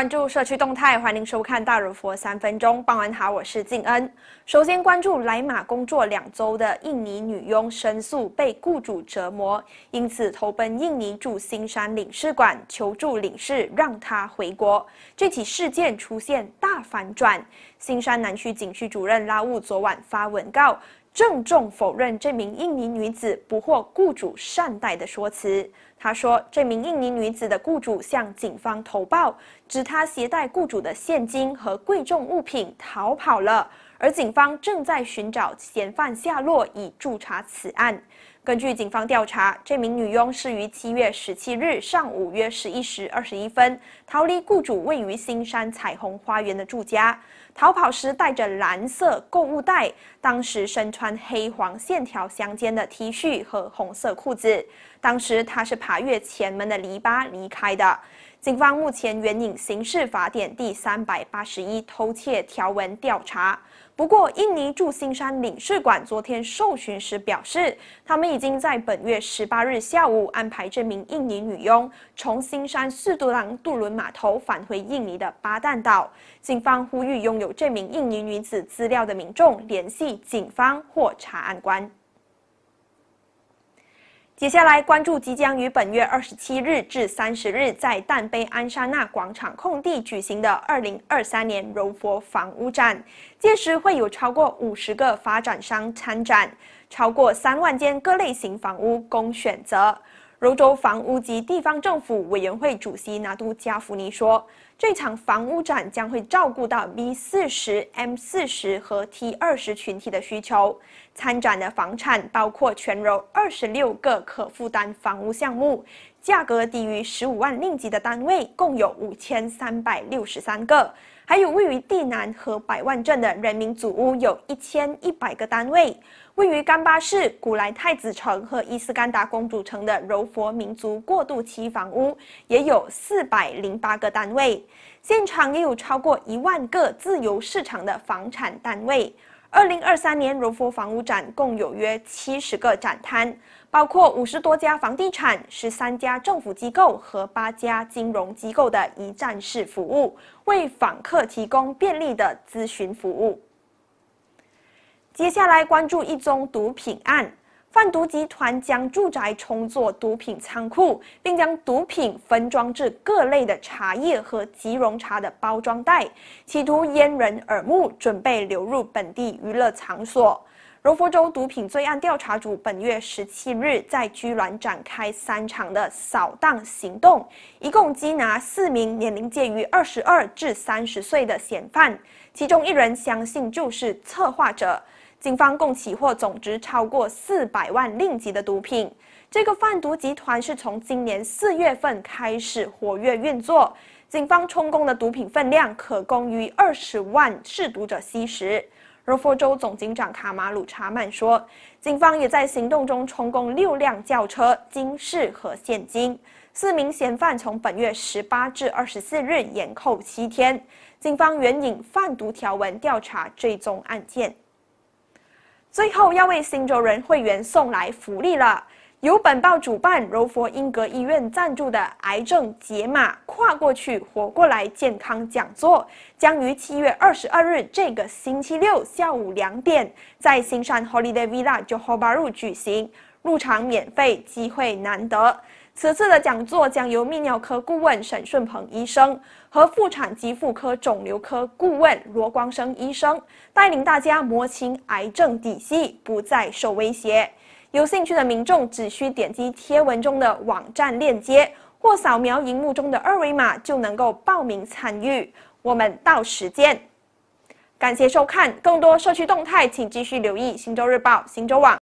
关注社区动态，欢迎收看《大如佛三分钟》。傍晚好，我是静恩。首先关注来马工作两周的印尼女佣申诉被雇主折磨，因此投奔印尼驻新山领事馆求助领事，让她回国。这起事件出现大反转，新山南区警区主任拉务昨晚发文告，郑重否认这名印尼女子不获雇主善待的说辞。他说：“这名印尼女子的雇主向警方投报，指她携带雇主的现金和贵重物品逃跑了。”而警方正在寻找嫌犯下落，以助查此案。根据警方调查，这名女佣是于七月十七日上午约十一时二十一分逃离雇主位于新山彩虹花园的住家。逃跑时带着蓝色购物袋，当时身穿黑黄线条相间的 T 恤和红色裤子。当时她是爬越前门的篱笆离开的。警方目前援引《刑事法典》第三百八十一偷窃条文调查。不过，印尼驻新山领事馆昨天受询时表示，他们已经在本月十八日下午安排这名印尼女佣从新山士都港渡轮码头返回印尼的巴淡岛。警方呼吁拥有这名印尼女子资料的民众联系警方或查案官。接下来关注即将于本月二十七日至三十日在淡杯安沙纳广场空地举行的二零二三年柔佛房屋展，届时会有超过五十个发展商参展，超过三万间各类型房屋供选择。柔州房屋及地方政府委员会主席拿杜加福尼说，这场房屋展将会照顾到 B 四十、M 四十和 T 二十群体的需求。参展的房产包括全柔二十六个可负担房屋项目。价格低于十五万令吉的单位共有五千三百六十三个，还有位于地南和百万镇的人民祖屋有一千一百个单位，位于甘巴市古来太子城和伊斯干达公主城的柔佛民族过渡期房屋也有四百零八个单位，现场也有超过一万个自由市场的房产单位。二零二三年荣福房屋展共有约七十个展摊，包括五十多家房地产、十三家政府机构和八家金融机构的一站式服务，为访客提供便利的咨询服务。接下来关注一宗毒品案。贩毒集团将住宅充作毒品仓库，并将毒品分装至各类的茶叶和即溶茶的包装袋，企图掩人耳目，准备流入本地娱乐场所。柔佛州毒品罪案调查组本月十七日在居銮展开三场的扫荡行动，一共缉拿四名年龄介于二十二至三十岁的嫌犯，其中一人相信就是策划者。警方共起获总值超过四百万令吉的毒品。这个贩毒集团是从今年四月份开始活跃运作。警方充公的毒品分量可供于二十万试毒者吸食。柔佛州总警长卡马鲁查曼说，警方也在行动中充公六辆轿车、金饰和现金。四名嫌犯从本月十八至二十四日延扣七天。警方援引贩毒条文调查最宗案件。最后要为新州人会员送来福利了，由本报主办、柔佛英格医院赞助的癌症解码跨过去活过来健康讲座，将于七月二十二日这个星期六下午两点，在新山 Holiday Villa Johor Bahru 举行，入场免费，机会难得。此次的讲座将由泌尿科顾问沈顺鹏医生和妇产及妇科肿瘤科顾问罗光生医生带领大家摸清癌症底细，不再受威胁。有兴趣的民众只需点击贴文中的网站链接或扫描荧幕中的二维码，就能够报名参与。我们到时见。感谢收看，更多社区动态请继续留意《行洲日报》行洲网。